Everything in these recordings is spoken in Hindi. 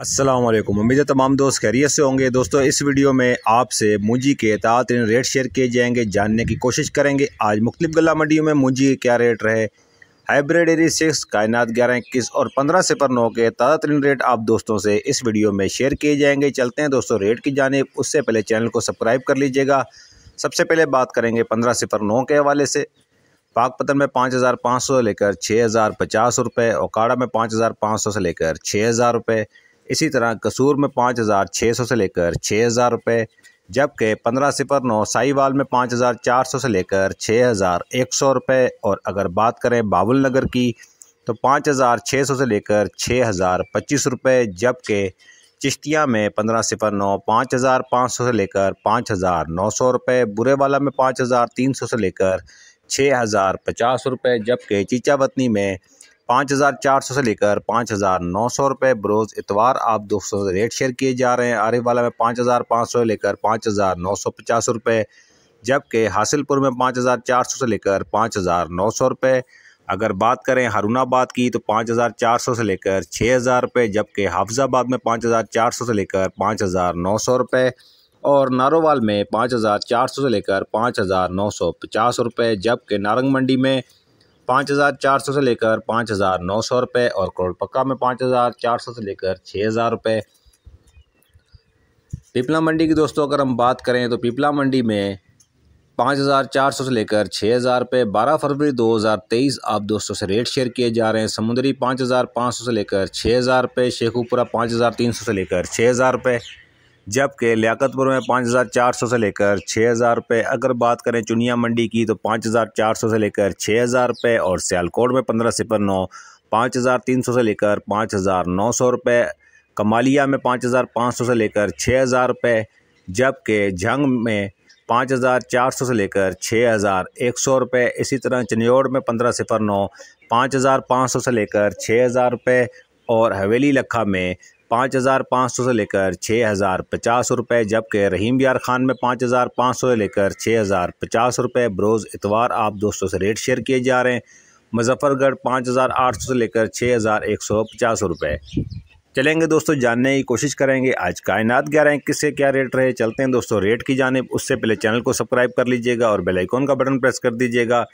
असलम उम्मीद है तमाम दोस्त खैरियत से होंगे दोस्तों इस वीडियो में आपसे मुंजी के तातरीन रेट शेयर किए जाएंगे जानने की कोशिश करेंगे आज मुख्तु गला मंडियों में मुंजी क्या रेट रहे हाइब्रिड एरी सिक्स कायनात ग्यारह इक्कीस और पंद्रह पर नौ के ताज़ा तरीन रेट आप दोस्तों से इस वीडियो में शेयर किए जाएंगे चलते हैं दोस्तों रेट की जाने उससे पहले चैनल को सब्सक्राइब कर लीजिएगा सबसे पहले बात करेंगे पंद्रह सिफर नौ के हवाले से पाक पतन में पाँच हज़ार पाँच सौ लेकर छः हज़ार पचास रुपये ओकाड़ा में पाँच हज़ार पाँच सौ से लेकर छः हज़ार रुपये इसी तरह कसूर में पाँच हज़ार छः सौ से लेकर छः हज़ार रुपये जबकि पंद्रह सिपर नौ साईवाल में पाँच हज़ार चार सौ से लेकर छः हज़ार एक सौ रुपये और अगर बात करें बाबुल नगर की तो पाँच हज़ार छः सौ से लेकर छः हज़ार पच्चीस रुपये जबकि चिश्तिया में पंद्रह सिफर नौ पाँच हज़ार पाँच सौ से लेकर पाँच हज़ार नौ सौ रुपये बुरेवाला में पाँच हज़ार तीन सौ से लेकर छः हज़ार पचास रुपये जबकि चीचावतनी में पाँच हज़ार चार सौ से लेकर पाँच हज़ार नौ सौ रुपये बरोज़ इतवार आप दोस्तों से रेट शेयर किए जा रहे हैं आरिफ वाला में पाँच हज़ार पाँच सौ लेकर पाँच हज़ार नौ सौ पचास रुपये जबकि हासिलपुर में पाँच हज़ार चार सौ से लेकर पाँच हज़ार नौ सौ रुपये अगर बात करें हारूनाबाद की तो पाँच हज़ार चार सौ से लेकर छः हज़ार रुपये जबकि हाफजाबाद में पाँच हज़ार चार सौ से लेकर पाँच हज़ार नौ सौ रुपये और नारोवाल में पाँच हज़ार चार सौ से लेकर पाँच हज़ार नौ सौ पचास रुपये जबकि नारंग मंडी में पाँच हज़ार चार सौ से लेकर पाँच हज़ार नौ सौ रुपये और करोड़ पक्का में पाँच हज़ार चार सौ से लेकर छः हज़ार रुपये पिपला मंडी की दोस्तों अगर हम बात करें तो पिपला मंडी में पाँच हज़ार चार सौ से लेकर छः हज़ार रुपये बारह फरवरी दो हज़ार तेईस आप दोस्तों से रेट शेयर किए जा रहे हैं समुद्री पाँच हज़ार पाँच सौ से लेकर छः हज़ार रुपये शेखूपुरा पाँच हज़ार तीन सौ से लेकर छः हज़ार रुपये जबकि लियाकतपुर में पाँच हज़ार चार सौ से लेकर छः हज़ार रुपये अगर बात करें चुनिया मंडी की तो पाँच हज़ार चार सौ से लेकर छः हज़ार रुपये और सियालकोट में पंद्रह सिफर नौ पाँच हज़ार तीन सौ से लेकर पाँच हज़ार नौ सौ रुपये कमालिया में पाँच हज़ार पाँच सौ से लेकर छः हज़ार रुपये जबकि झंग में पाँच हज़ार चार सौ से लेकर छः हज़ार एक सौ रुपये इसी तरह चनियोड़ में पंद्रह सिफर नौ पाँच हज़ार पाँच सौ से लेकर छः हज़ार रुपये और हवेली लखा में पाँच हज़ार पाँच सौ से लेकर छः हज़ार पचास रुपये जबकि रहीम यार खान में पाँच हज़ार पाँच सौ से लेकर छः हज़ार पचास रुपये बरोज़ इतवार आप दोस्तों से रेट शेयर किए जा रहे हैं मुजफ्फरगढ़ पाँच हज़ार आठ सौ से लेकर छः हज़ार एक सौ पचास रुपये चलेंगे दोस्तों जानने की कोशिश करेंगे आज कायनात ग्यारह इक्कीस किससे क्या रेट रहे चलते हैं दोस्तों रेट की जानब उससे पहले चैनल को सब्सक्राइब कर लीजिएगा और बेलाइकॉन का बटन प्रेस कर दीजिएगा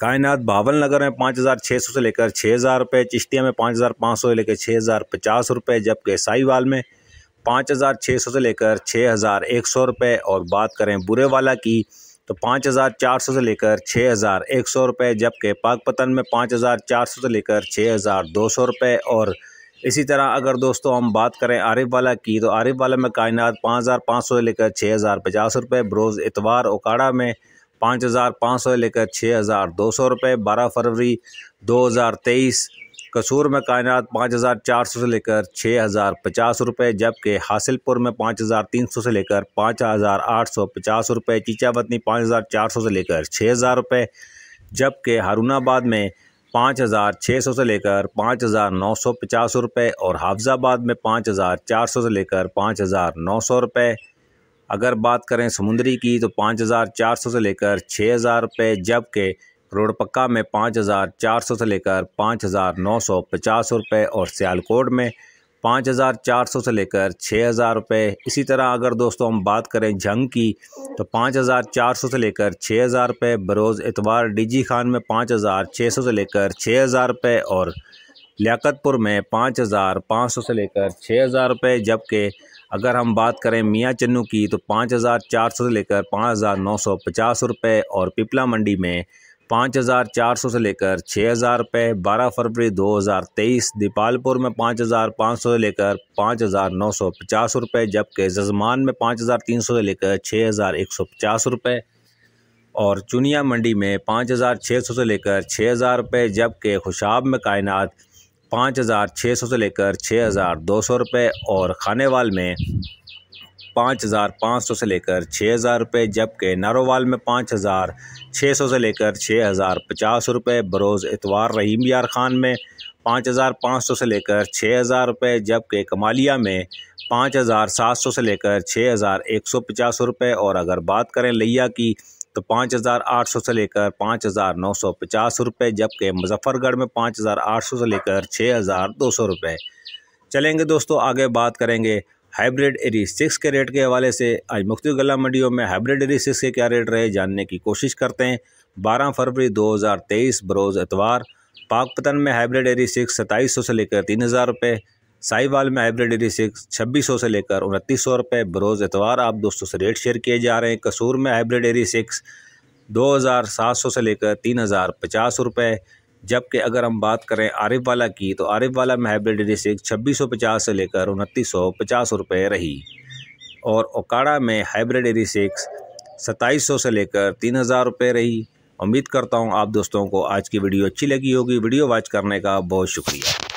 कायनात बावल नगर में पाँच हज़ार छः सौ से लेकर छः हज़ार रुपये चिश्तिया में पाँच हज़ार पाँच सौ से लेकर छः हज़ार पचास रुपये जबकि साईवाल में पाँच हज़ार छः सौ से लेकर छः हज़ार एक सौ रुपये और बात करें बुरे वाला की तो पाँच हज़ार चार सौ से लेकर छः हज़ार एक सौ रुपये जबकि पाकपतन में पाँच हज़ार चार सौ से लेकर छः हज़ार दो सौ रुपये और इसी तरह अगर दोस्तों हम बात करें आरिफ वाला की तो आरिफ वाला में कायनात पाँच हज़ार पाँच सौ से लेकर छः हज़ार पचास रुपये बरोज़ इतवार ओकाड़ा में पाँच हज़ार पाँच सौ लेकर छः हज़ार दो सौ रुपये बारह फरवरी दो हज़ार तेईस कसूर में कायनात पाँच हज़ार चार सौ से लेकर छः हज़ार पचास रुपये जबकि हासिलपुर में पाँच हज़ार तीन सौ से लेकर पाँच हज़ार आठ सौ पचास रुपये चीचावतनी पाँच हज़ार चार सौ से लेकर छः हज़ार रुपये जबकि हारूनाबाद में पाँच हज़ार छः सौ से लेकर पाँच हज़ार नौ सौ पचास रुपये और हाफजाबाद में पाँच हज़ार चार सौ से लेकर पाँच हज़ार नौ सौ रुपये अगर बात करें समुंदरी की तो पाँच हज़ार चार सौ से लेकर छः हज़ार रुपये जबकि रोडपक्का में पाँच हज़ार चार सौ से लेकर पाँच हज़ार नौ सौ पचास रुपये और सियालकोट में पाँच हज़ार चार सौ से लेकर छः हज़ार रुपये इसी तरह अगर दोस्तों हम बात करें जंग की तो पाँच हज़ार चार सौ से लेकर छः हज़ार रुपये बरोज़ एतवार डीजी खान में पाँच हज़ार छः सौ से लेकर छः हज़ार रुपये और लियाकतपुर में पाँच हज़ार पाँच सौ से लेकर छः हज़ार रुपये जबकि अगर हम बात करें मियाँ चन्नू की तो पाँच हज़ार चार सौ से लेकर पाँच हज़ार नौ सौ पचास रुपये और पिपला मंडी में पाँच हज़ार चार सौ से लेकर छः हज़ार रुपये बारह फरवरी दो हज़ार तेईस दीपालपुर में पाँच हज़ार पाँच सौ से लेकर पाँच हज़ार नौ सौ पचास रुपये जबकि जजमान में पाँच हज़ार तीन सौ से लेकर छः हज़ार एक सौ पचास रुपये और चुनिया मंडी में पाँच हज़ार छः सौ से लेकर छः हज़ार रुपये जबकि खुशाब में कायनात पाँच हज़ार छः सौ से लेकर छः हज़ार दो सौ रुपये और खानेवाल में पाँच हज़ार पाँच सौ से लेकर छः हज़ार रुपये जबकि नारोवाल में पाँच हज़ार छः सौ से लेकर छः हज़ार पचास रुपये बरोज़ इतवार रहीम यार खान में पाँच हज़ार पाँच सौ से लेकर छः हज़ार रुपये जबकि कमालिया में पाँच हज़ार सात सौ से लेकर छः हज़ार एक सौ पचास रुपये और अगर बात करें लिया की तो पाँच हज़ार आठ सौ से लेकर पाँच हज़ार नौ सौ पचास रुपये जबकि मुजफ्फरगढ़ में पाँच हज़ार आठ सौ से लेकर छः हज़ार दो सौ रुपये चलेंगे दोस्तों आगे बात करेंगे हाइब्रिड एरी सिक्स के रेट के हवाले से आज मुख्त गला मंडियों में हाइब्रिड एरी सिक्स के क्या रेट रहे जानने की कोशिश करते हैं बारह फरवरी दो हज़ार तेईस बरोज़ एतवार पाकपतन में हाइब्रिड एरी सिक्स सताईस सौ से लेकर तीन हज़ार रुपये साहिवाल में हाइब्रिड एडी सिक्स छब्बीस सौ से लेकर उनतीस सौ रुपये बरोज़ एतवार आप दोस्तों से रेट शेयर किए जा रहे हैं कसूर में हाइब्रिड एडी सिक्स दो हज़ार सात सौ से लेकर तीन हज़ार पचास रुपये जबकि अगर हम बात करें आरिफ वाला की तो आरिफ वाला में हाइब्रिड एडी सिक्स छब्बीस सौ पचास से लेकर उनतीस सौ पचास रुपये रही और ओकाड़ा में हाइब्रिड एडी सिक्स सत्ताईस सौ से लेकर तीन हज़ार रुपये रही उम्मीद करता हूँ आप दोस्तों को आज की वीडियो अच्छी लगी होगी वीडियो वॉच करने का बहुत शुक्रिया